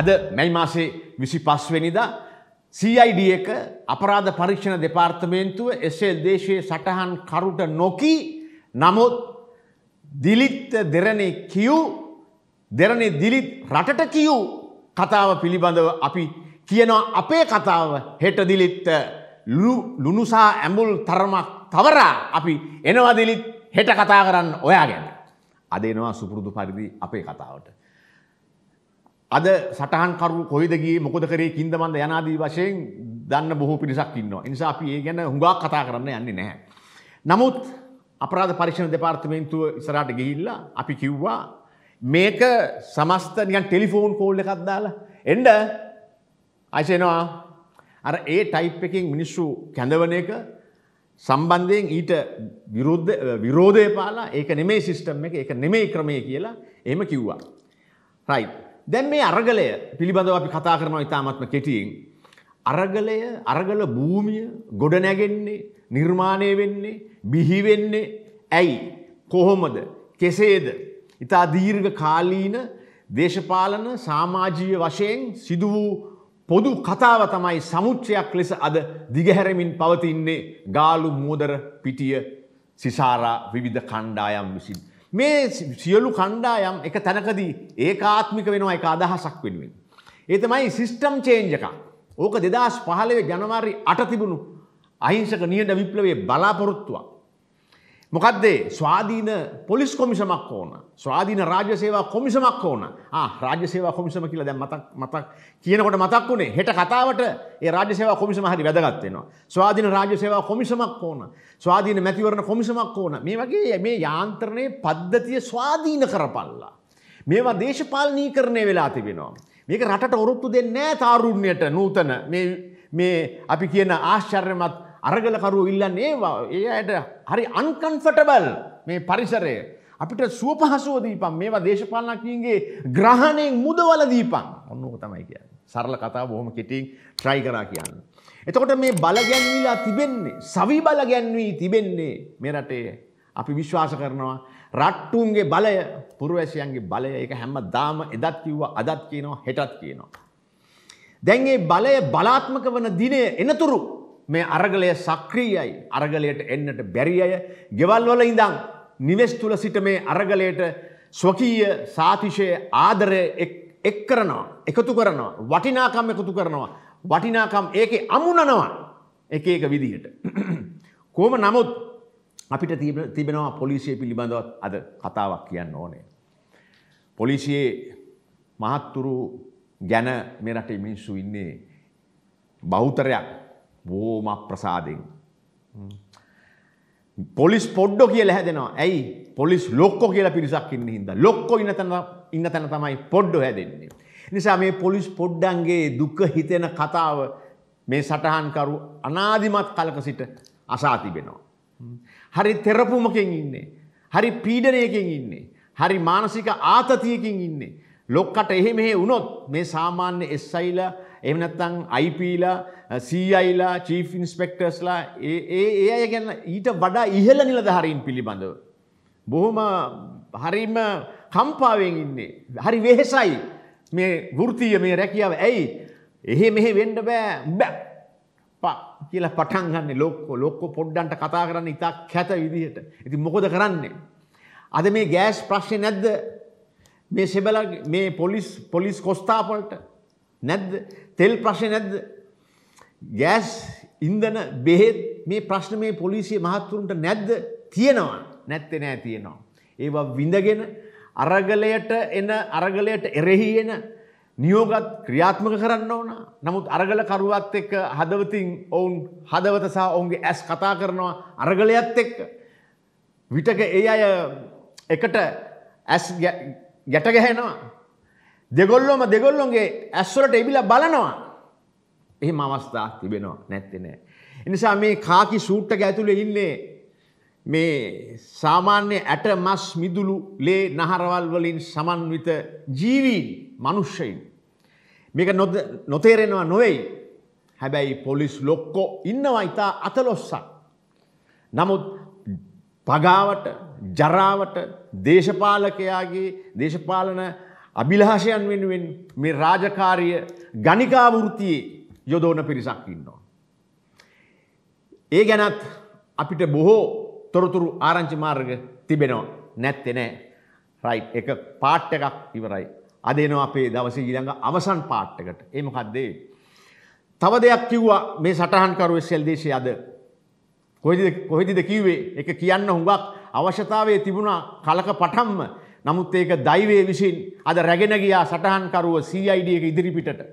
අද මැයි මාසේ විසි පස්වෙනිදා CID එක අපරාධ පරීක්ෂණ දෙපාර්තමේන්තුව එසල් දේශයේ සටහන් කරුට නොකී නමුත් දිලිත් දෙරණේ කියූ දෙරණේ දිලිත් රටට කියූ කතාව පිළිබඳව අපි කියනවා අපේ කතාව හෙට දිලිත් ලුණුසා ඇඹුල් තරමක් තවරා අපි එනවා දිලිත් හෙට කතා කරන්න ඔයා ගැන. අද එනවා සුපුරුදු පරිදි අපේ කතාවට. අද සටහන්කරු කොයිදගේ මොකද කරේ කින්දමන්ද යනාදී වශයෙන් දන්න බොහෝ පිරිසක් ඉන්නවා. නිසා අපි ඒ ගැන හුඟක් කතා කරන්න යන්නේ නැහැ. නමුත් අපරාධ පරීක්ෂණ දෙපාර්තමේන්තුව ඉස්සරහට ගිහිල්ලා අපි කිව්වා මේක සමස්ත නිකන් ටෙලිෆෝන් කෝල් එකක් දාලා එන්න අයිසෙනවා අර ඒ ටයිප් එකකින් මිනිස්සු කැඳවන එක සම්බන්ධයෙන් ඊට විරුද්ධ විරෝධය පාලා ඒක නෙමේ සිස්ටම් එක ඒක නෙමේ ක්‍රමය කියලා එහෙම කිව්වා. රයිට්. දැන් මේ අරගලය පිළිබඳව අපි කතා කරනවා ඉතාමත්ම කෙටියෙන්. අරගලය අරගල භූමිය ගොඩනැගෙන්නේ නිර්මාණය වෙන්නේ බිහිවෙන්නේ ඇයි කොහොමද කෙසේද. ඉතා දීර්ඝ කාලීන දේශපාලන සාමාජීය වශයෙන් සිදු වූ පොදු කතාව තමයි සමුච්චයක් ලෙස අද දිගහැරමින් පවතින්නේ ගාලු මෝදර පිටිය සිසාරා විවිධ කණ්ඩායම් විසින්. මේ සියලු කණ්ඩායම් එක තැනකදී ඒකාත්මික වෙනවා එක අදහසක් වෙනුවෙන්. ඒ තමයි සිස්ටම් චේන්ජ් එකක්. ඕක 2015 ජනවාරි 8 තිබුණු අහිංසක නිහඬ විප්ලවයේ බලාපොරොත්තුවක්. මොකක්දේ ස්වාධීන පොලිස් කොමිසමක් ඕන ස්වාධීන රාජ්‍ය සේවා කොමිසමක් ඕන රාජ්‍ය සේවා කොමිසම කියලා දැන් මතක් මතක් කියනකොට මතක් වුණේ හෙට කතාවට ඒ රාජ්‍ය සේවා කොමිසම හරි වැදගත් වෙනවා ස්වාධීන රාජ්‍ය සේවා කොමිසමක් ඕන ස්වාධීන මැතිවරණ කොමිසමක් ඕන මේ වගේ මේ යාන්ත්‍රණයේ පද්ධතිය ස්වාධීන කරපල්ලා මේවා දේශපාලනීකරණය වෙලා තිබෙනවා මේක රටට ඔරොත්තු දෙන්නේ නැහැ තාරුණ්‍යයට නූතන මේ මේ අපි කියන ආශ්චර්යමත් අරගලකරු ඉල්ලන්නේ ඒ අයට හරි අන්කන්ෆටබල් මේ පරිසරය. අපිට සුව පහසුව දීපන් මේවා දේශපාලනකින්ගේ ග්‍රහණයෙන් මුදවල දීපන් ඔන්නක තමයි කියන්න. සරල කතා බොහොම කෙටින් ට්‍රයි කරා කියන්න. එතකොට මේ බලගැන්වීලා තිබෙන්නේ සවි බලගැන්වී තිබෙන්නේ මේ රටේ අපි විශ්වාස කරනවා රට්ටුන්ගේ බලය පුරවැසියන්ගේ බලය ඒක හැම දාම එදත් කිව්වා අදත් කියනවා හෙටත් කියනවා. දැන් ඒ බලය බලාත්මක වන දිනය එනතුරු මේ අරගලය සක්‍රීයයි අරගලයට එන්නට බැරි අය ගෙවල්වල ඉඳං නිවෙස් තුල සිට මේ අරගලයට ස්වකීය සාතිශය ආදරය එක් කරනවා එකතු කරනවා වටිනාකම් එකතු කරනවා වටිනාකම් ඒකේ අමුණනවා එක එක විදිහට කොහොම නමුත් අපිට තිබෙනවා පොලිසිය පිළිබඳවත් අද කතාවක් කියන්න ඕනේ පොලිසියේ මහත්තුරු ගැන මේ රටේ මිනිස්සු ඉන්නේ බෞතරයක් බෝම ප්‍රසාදෙන්. පොලිස් පොඩ්ඩෝ කියල හැදෙනවා ඇයි පොලිස් ලොක්කෝ කියලා පිරිසක් ඉන්න හිද ලොක්කෝ ඉන්න තැන ඉන්න තැන තමයි පොඩ්ඩෝ හැදෙන්නේ. නිසා මේ පොලිස් පොඩ්ඩන්ගේ දුක හිතෙන කතාව මේ සටහන්කරු අනාධිමත් කලක සිට අසා තිබෙනවා. හරි තෙරපුමකින් ඉන්නේ. හරි පීඩනයකින් ඉන්නේ. හරි මානසික ආතතියකින් ඉන්නේ. ලොක්කට එහෙ මෙහෙ වුණොත් මේ සාමාන්‍ය එස්සයිලා එම නැත්තං අයිපීලා සීයිලා චීෆ් ඉන්ස්පෙක්ටර්ස්ලා ඒ ඒ අය ගැන්න ඊට වඩා ඉහල නිලධහරින් පිළිබඳව. බොහොම හරිම කම්පාවෙන් ඉන්නේ. හරි වෙහෙසයි මේ වෘතිය මේ රැකියාව ඇයි. එහෙ මෙහෙ වෙන්ඩ බෑ බැ පා කියලා පටන්ගන්න ලොක්කො ලොක්කො පොඩ්ඩන්ට කතා කරන්න ඉතා කැත විදිහට. ඇති මොකොද කරන්නේ. අද මේ ගෑස් ප්‍රශ්නය නැද්ද මේ සෙබල මේ පොලිස් පොලිස් කොස්ථාපොල්ට නැද්ද? තෙල් ප්‍රශ්නේ නැද්ද? ගෑස් ඉන්ධන බෙහෙත් මේ ප්‍රශ්න මේ පොලිසිය මහත්තුරුන්ට නැද්ද? තියෙනවා. නැත්තේ නෑ තියෙනවා. ඒවා විඳගෙන අරගලයට එන අරගලයට එරෙහි එන නියෝගත් ක්‍රියාත්මක කරන්න ඕන. නමුත් අරගලකරුවත් එක්ක හදවතින් ඔවුන් හදවත සහ ඔවුන්ගේ ඇස් කතා කරනවා අරගලයත් එක්ක. විටක ඒ අය එකට ඇස් ගැට ගැහෙනවා. දෙගොල්ලොම දෙගොල්ලොන්ගේ ඇස්වලට එබිල බලනවා. එහෙම අවස්ථා තිබෙනවා නැත්තේ නෑ. එනිසා මේ කාකි සූට්ටක ඇතුළේ ඉන්නේ මේ සාමාන්‍ය ඇට මස් මිදුළු ලේ නහරවල් වලින් සමන්විත ජීවීන් මනුෂ්‍යයින්. මේක නොතේරෙනවා නොවෙයි. හැබැයි පොලිස් ලොක්කෝ ඉන්නවා ඉතා අතලොස්සක්. නමුත් පගාවට ජරාවට දේශපාලකයාගේ දේශපාලන අභිලාෂයන් වෙනුවෙන් මේ රාජකාරය ගනිකාවෘතියේ යොදෝන පිරිසක් ඉන්නවා. ඒ ගැනත් අපිට බොහෝ තොරතුරු ආරංචි මාර්ග තිබෙනවා නැත්තේ නෑ රයි් එක පාට් එකක් ඉවරයි. අදනවා අපේ දවස ඊළඟ අවසන් පාට්ටකට ඒමකක්දේ. තව දෙයක් කිව්වා මේ සටහන්කරුව සෙල්දේශය අද කොහෙදිද කිව්වේ එක කියන්න හුඟක් අවශ්‍යතාවය තිබුණා කලක පටම්ම නමුත් ඒක දෛවය විසින් අද රැගෙන ගියා සටහන්කරුව CID එක ඉදිරිපිටට.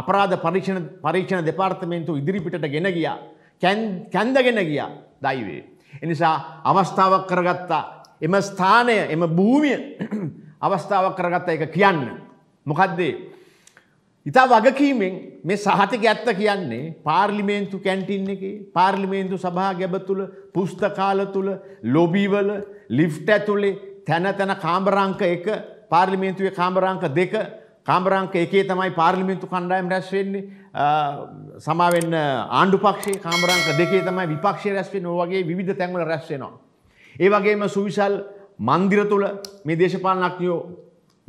අපරාධ පරීක්ෂණ පරීක්ෂණ දෙපාර්තමේන්තුව ඉදිරිපිටට ගෙන ගියා. කැන්දගෙන ගියා දෛවේ. එනිසා අවස්ථාවක් කරගත්තා එම ස්ථානය එම භූමිය අවස්ථාවක් කරගත්ත එක කියන්න. මොකද්දේ. ඉතා වගකීමෙන් මේ සහතික ඇත්ත කියන්නේ පාර්ලිමේන්තු කැන්ටින් එක පාර්ලිමේන්තු සභා ගැබ තුළ පුස්තකාල තුළ ලොබීවල ලිෆ්ට ඇතුළේ තැන තැන කාම්බරංක එක පාර්ලිමේන්තුවේ කාම්බරංක දෙක කාම්බරංක එකේ තමයි පාර්ලිමින්තු කණ්ඩායම් රැස්වෙන්නේ සමාවෙන්න ආණ්ඩු පක්ෂේ කාමරංක දෙකේ තමයි විපක්ෂය රැස්වෙන් වගේ විධ තැන්වල රැස්වෙනවා. ඒ වගේම සුවිශල් මන්දිර තුළ මේ දේශපාලනක්ඥයෝ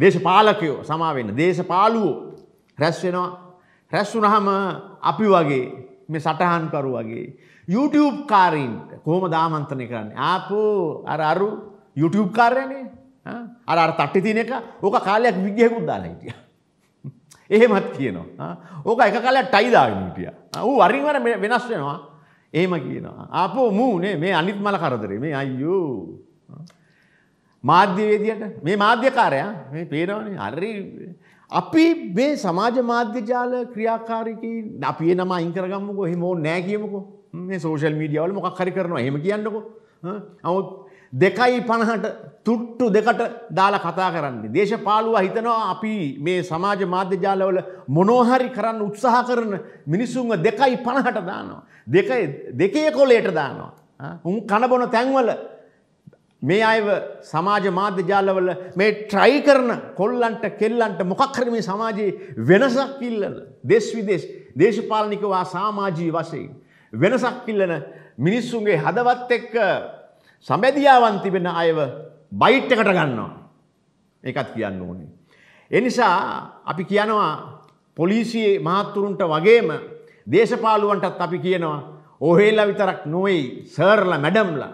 දේශපාලකයෝ සමාවෙන්න දේශපාලුවෝ රැස්වෙනවා රැස්වුනහම අපි වගේ මේ සටහන්කරු වගේ. YouTube කාරීන්ට කොහොම දාමන්ත්‍රණය කරන්න. ආපෝ අර අරු YouTube කාර්යනේ අර අර තට්ටි තියෙන එක ඕක කාලයක් විග්ගයකුත් දාලා හිටියා. එහෙමත් කියනවා. ඕක එක කාලයක් ටයි දාගෙන හිටියා. ඌ වරින් වර වෙනස් වෙනවා. එහෙම කියනවා. ආපෝ මූනේ මේ අනිත් මල කරදරේ මේ අයියෝ. මාධ්‍යවේදියට මේ මාධ්‍යකාරයා මේ පේනවනේ හරි අපි මේ සමාජ මාධ්‍ය ජාල ක්‍රියාකාරීකී අපි ඒ නම අයින් කරගමුකෝ එහෙම ඕනේ නැහැ කියමුකෝ. Hm? මේ සෝෂල් මීඩියා වල මොකක් හරි කරනවා එහෙම කියන්නකෝ. නමුත් දෙකයි පණහට තුට්ටු දෙකට දාලා කතා කරන්නේ. දේශපාලුව හිතනවා අපි මේ සමාජ මාධ්‍යජාලවල මොනෝහරි කරන්න උත්සාහ කරන මිනිසුන්ව දෙකයි පණහට දානවා. දෙකේ කොලේට දානවා. උන් කණබොන තැන්වල මේ අයව සමාජ මාධ්‍යජාලවල මේ ට්‍රයි කරන කොල්ලන්ට කෙල්ලන්ට මොකක්කර මේ සමාජයේ වෙනසක් ඉල්ලන දෙස් විදේශ දේශපාලනිකවා සාමාජී වශයෙන්. වෙනසක් ඉල්ලන මිනිස්සුන්ගේ හදවත් එක්ක සබැදියාවන් තිබෙන අයව බයිට් එකට ගන්නවා. ඒකත් කියන්න ඕනේ. එනිසා අපි කියනවා පොලිසියේ මහත්තුරුන්ට වගේම දේශපාලුවන්ටත් අපි කියනවා ඔහෙල්ලා විතරක් නොවෙයි සර්ලා මැඩම්ලා.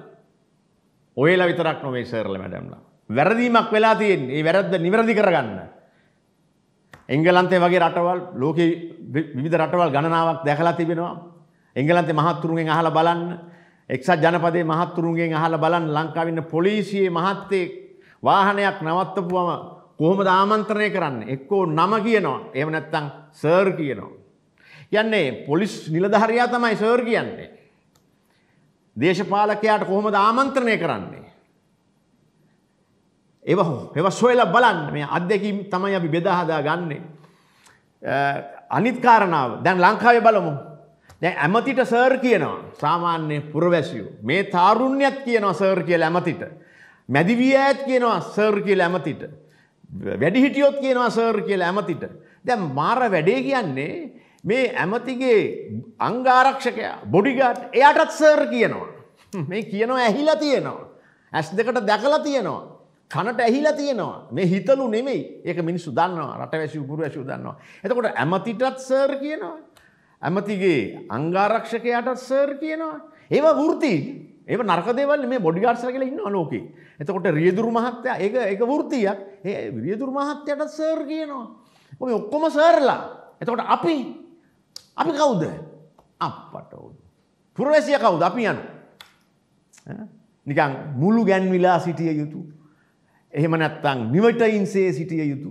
ඔහෙලා විතරක් නොවේ සර්ලා මැඩම්ලා. වැරදීමක් වෙලා තියෙන් ඒ වැරද්ද නිවැරදි කරගන්න. එංගලන්තේ වගේ රටවල් ලෝකෙ විවිධ රටවල් ගණනාවක් දැකලා තිබෙනවා. එංගලන්තේ මහත්තුරුන්ගෙන් අහලා බලන්න එක්සත් ජනපදයේ මහත්තුරුන්ගෙන් අහලා බලන්න ලංකාවේ ඉන්න පොලිසියේ මහත්තයෙක් වාහනයක් නවත්තපුවම කොහොමද ආමන්ත්‍රණය කරන්නේ? එක්කෝ නම කියනවා. එහෙම නැත්නම් සර් කියනවා. යන්නේ පොලිස් නිලධාරියා තමයි සර් කියන්නේ. දේශපාලකයාට කොහොමද ආමන්ත්‍රණය කරන්නේ? ඒව ඒව සොයලා බලන්න මේ අත්දැකීම් තමයි අපි බෙදා හදා ගන්නෙ. අනිත් කාරණාව දැන් ලංකාවේ බලමු. දැ ඇමතිට සර් කියනවා සාමාන්‍ය පුරවැසියෝ මේ තාරුණ්‍යත් කියනවා සර් කියල ඇමතිට. මැදිවිය ඇත් කියනවා සර් කියල ඇමතිට. වැඩිහිටියොත් කියනවා සර් කියල ඇමතිට. දැම් මාර වැඩේ කියන්නේ මේ ඇමතිගේ අංගාරක්ෂකයා බොඩිගට් එයටත් සර් කියනවා. මේ කියනවා ඇහිලා තියෙනවා. ඇස් දෙකට දැකලා තියෙනවා. කනට ඇහිලා තියෙනවා මේ හිතලු නෙමෙයි ඒක මිනිස්සු දන්නවා රට වැසි උපුරු වැසි දන්නවා. එතකොට ඇමතිටත් සර් කියනවා. ඇමතිගේ අංගාරක්ෂකයාට සර් කියනවා. ඒව වෘති ඒ නර්කදේවල් මේ බොඩිගාර්සර කල ඉන්න ලෝක. එතකොට රියදුරු මහත්තයා ඒ එක වෘතියක් ඒ වියදුරු මහත්තයට සර් කියනවා. ඔය ඔක්කොම සර්ලා. එතකොට අපි අපි කවුද අපට පුරවැසිය කවුද අපි යන. නිකං මුළු ගැන්විලා සිටිය යුතු. එහෙම නැත්තං නිවටයින්සේ සිටිය යුතු.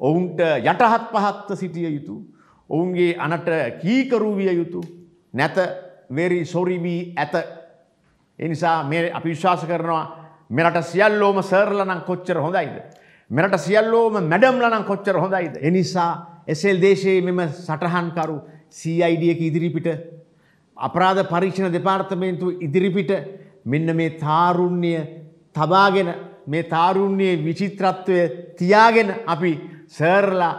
ඔවුන්ට යටහත් පහත්ත සිටිය යුතු. ඔවුන්ගේ අනට කීකරුවිය යුතු නැත වෙරි සොරිබී ඇත එනිසා මේ අපි විශ්වාස කරනවා මෙරට සියල්ලෝම සර්ලනම් කොච්චර හොඳයිද. මෙරට සියල්ලෝම මැඩම්ලනම් කොච්චර හොඳයිද. එනිසා එසෙල් දේශයේ මෙම සටහන්කරු සයිඩියක ඉදිරිපිට අපරාධ පරීක්ෂණ දෙපාර්තමේන්තු ඉදිරිපිට මෙන්න මේ තාරුණ්‍ය තබාගෙන මේ තාරුණ්‍යයේ විචිත්‍රත්වය තියාගෙන අපි සර්ලා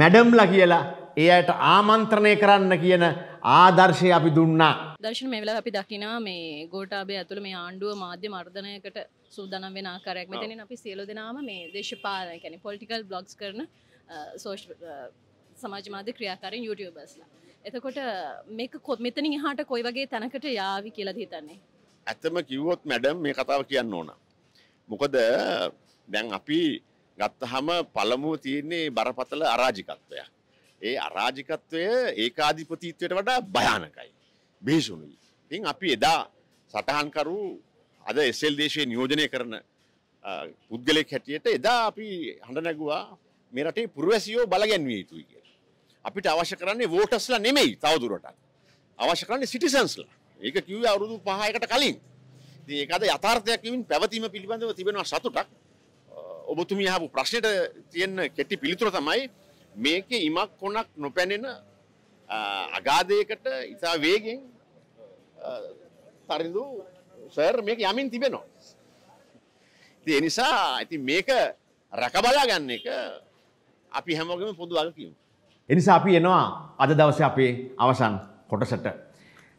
මැඩම්ලා කියලා ඒ අයට ආමන්ත්‍රණය කරන්න කියන ආදර්ශය අපි දුන්නා. දර්ශන මේ වෙලාව අපි දකිනවා මේ ගෝඨාභය ඇතුළු මේ ආණ්ඩුව මාධ්‍ය මර්ධනයකට සූදානම් වෙන ආකාරයක්. මෙතනින් අපි සියලු දෙනාම මේ දේශපාලන කියන්නේ පොලිටිකල් බ්ලොග්ස් කරන සෝෂල් සමාජ මාධ්‍ය ක්‍රියාකාරීන් යුටියබර්ස්ලා. එතකොට මේක කොත් මෙතනින් එහාට කොයි වගේ තැනකට යාවි කියලා හිතන්නේ? ඇත්තම කිව්වොත් මැඩම් මේ කතාව කියන්න ඕන. මොකද දැන් අපි ගත්තහම පළමුව තියෙන්නේ බරපතල අරාජිකත්වයක්. ඒ අරාජිකත්වය ඒකාධිපතිත්වයට වඩා භයානකයි. භේෂුණුයි. ඉතින් අපි එදා සටහන්කරු අද එසෙල් දේශය නියෝජනය කරන පුද්ගලෙක් හැටියට එදා අපි හඬ නැගවා මේ රටේ පුරවැසියෝ බලගැන්විය යුතුයි කියලා. අපිට අවශ්‍ය කරන්නේ වෝටර්ස්ලා නෙමෙයි තවදුරටත්. අවශ්‍ය කරන්නේ සිටිසන්ස්ලා. ඒක කිව්වේ අවුරුදු 5කට කලින්. ඉතින් ඒක අද යථාර්ථයක් වෙමින් පැවතීම පිළිබඳව තිබෙනවා සතුටක්. ඔබතුමිය අහපු ප්‍රශ්නෙට තියෙන කෙටි පිළිතුර තමයි මේක ඉමක් කොනක් නොපැනෙන අගාධයකට ඉතා වේගෙන් තරිදු සර් මේක යමින් තිබෙනවා. ති එනිසා ඇති මේක රැකබලා ගන්න එක අපි හැමෝගම පොදු වගකිව. එනිසා අපි එනවා අද දවස අපේ අවසන් කොටසට.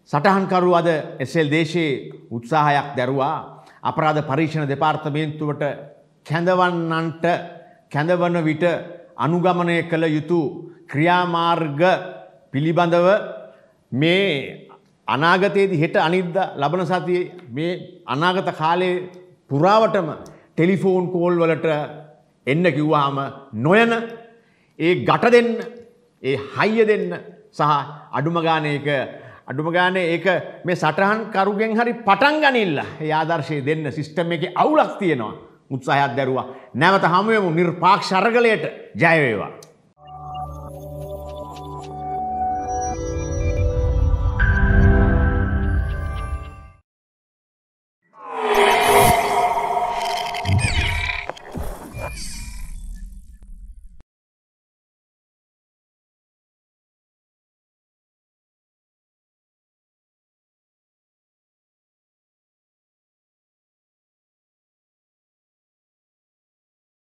සටහන්කරු අද එසල් දේශයේ උත්සාහයක් දැරුවා අපරාධ පරීක්ෂණ දෙපාර්තමේන්තුවට කැඳවන්නන්ට කැඳවන විට අනුගමනය කළ යුතු ක්‍රියාමාර්ග පිළිබඳව මේ අනාගතයේදී හෙට අනිද්ද ලබන සතිය මේ අනාගත කාලයේ පුරාවටම ටෙලිෆෝන් කෝල් වලට එන්න කිව්වහම නොයන ඒ ගට දෙන්න ඒ හයිය දෙන්න සහ අඩුම ගානේ එක අඩුම ගානේ ඒක මේ සටහන් කරුගෙන් හරි පටන් ගනින්න ඒ ආදර්ශය දෙන්න සිස්ටම් එකේ අවුලක් තියෙනවා උත්සාහයක් දැරුවා. නැවත හමුවමු නිර්පාක්ෂ අරගලයට ජයවේවා.